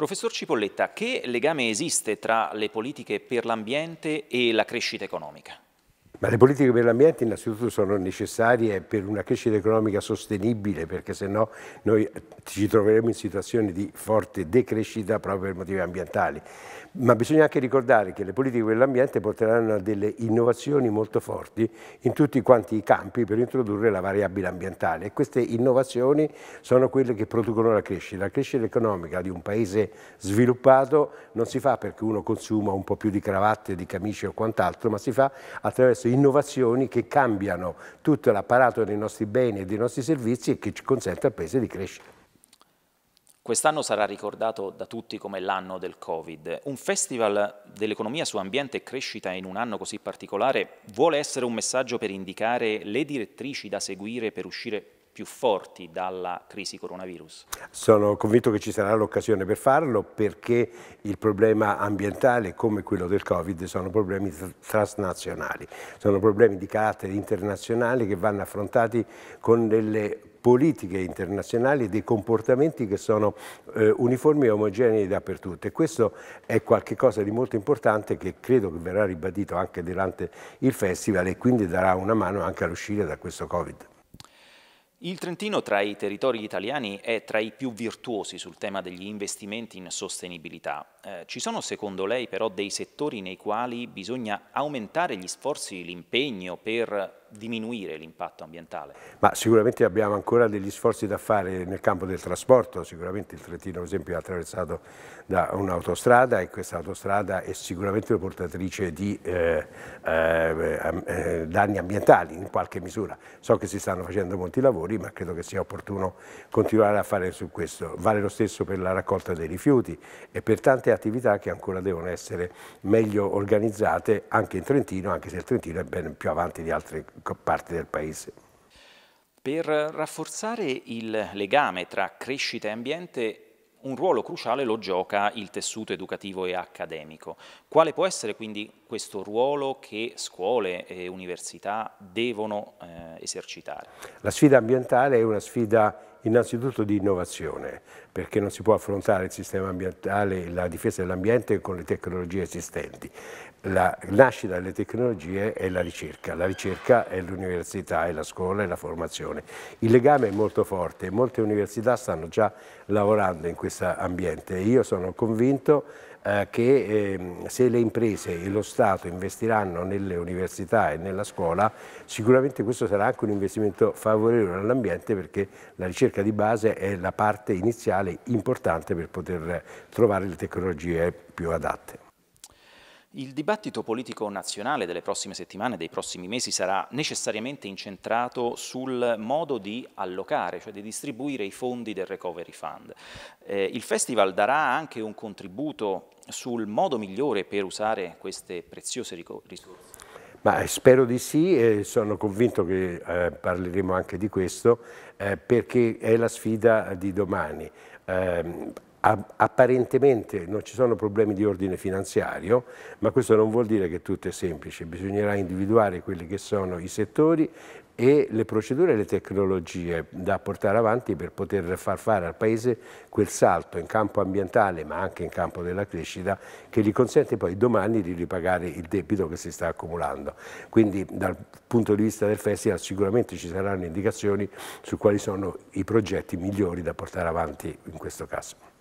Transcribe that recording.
Professor Cipolletta, che legame esiste tra le politiche per l'ambiente e la crescita economica? Ma le politiche per l'ambiente innanzitutto sono necessarie per una crescita economica sostenibile, perché se no noi ci troveremo in situazioni di forte decrescita proprio per motivi ambientali. Ma bisogna anche ricordare che le politiche per l'ambiente porteranno a delle innovazioni molto forti in tutti quanti i campi per introdurre la variabile ambientale e queste innovazioni sono quelle che producono la crescita. La crescita economica di un paese sviluppato non si fa perché uno consuma un po' più di cravatte, di camicie o quant'altro, ma si fa attraverso innovazioni che cambiano tutto l'apparato dei nostri beni e dei nostri servizi e che ci consente al Paese di crescere. Quest'anno sarà ricordato da tutti come l'anno del Covid. Un festival dell'economia su ambiente e crescita in un anno così particolare vuole essere un messaggio per indicare le direttrici da seguire per uscire più forti dalla crisi coronavirus? Sono convinto che ci sarà l'occasione per farlo perché il problema ambientale come quello del Covid sono problemi transnazionali, sono problemi di carattere internazionale che vanno affrontati con delle politiche internazionali e dei comportamenti che sono eh, uniformi e omogenei dappertutto e questo è qualcosa di molto importante che credo che verrà ribadito anche durante il festival e quindi darà una mano anche all'uscita da questo Covid. Il Trentino tra i territori italiani è tra i più virtuosi sul tema degli investimenti in sostenibilità. Eh, ci sono secondo lei però dei settori nei quali bisogna aumentare gli sforzi, l'impegno per diminuire l'impatto ambientale? Ma sicuramente abbiamo ancora degli sforzi da fare nel campo del trasporto, sicuramente il Trentino per esempio è attraversato da un'autostrada e questa autostrada è sicuramente portatrice di eh, eh, eh, eh, danni ambientali in qualche misura. So che si stanno facendo molti lavori lavori, ma credo che sia opportuno continuare a fare su questo. Vale lo stesso per la raccolta dei rifiuti e per tante attività che ancora devono essere meglio organizzate anche in Trentino, anche se il Trentino è ben più avanti di altre parti del Paese. Per rafforzare il legame tra crescita e ambiente un ruolo cruciale lo gioca il tessuto educativo e accademico. Quale può essere quindi questo ruolo che scuole e università devono eh, esercitare? La sfida ambientale è una sfida innanzitutto di innovazione, perché non si può affrontare il sistema ambientale e la difesa dell'ambiente con le tecnologie esistenti. La nascita delle tecnologie è la ricerca, la ricerca è l'università, è la scuola, è la formazione. Il legame è molto forte, molte università stanno già lavorando in questo ambiente e io sono convinto eh, che ehm, se le imprese e lo Stato investiranno nelle università e nella scuola, sicuramente questo sarà anche un investimento favorevole all'ambiente perché la ricerca ricerca di base è la parte iniziale importante per poter trovare le tecnologie più adatte. Il dibattito politico nazionale delle prossime settimane, dei prossimi mesi, sarà necessariamente incentrato sul modo di allocare, cioè di distribuire i fondi del Recovery Fund. Eh, il festival darà anche un contributo sul modo migliore per usare queste preziose risorse. Ma eh, spero di sì e sono convinto che eh, parleremo anche di questo eh, perché è la sfida di domani. Eh, apparentemente non ci sono problemi di ordine finanziario, ma questo non vuol dire che tutto è semplice, bisognerà individuare quelli che sono i settori e le procedure e le tecnologie da portare avanti per poter far fare al Paese quel salto in campo ambientale ma anche in campo della crescita che gli consente poi domani di ripagare il debito che si sta accumulando. Quindi dal punto di vista del festival sicuramente ci saranno indicazioni su quali sono i progetti migliori da portare avanti in questo caso.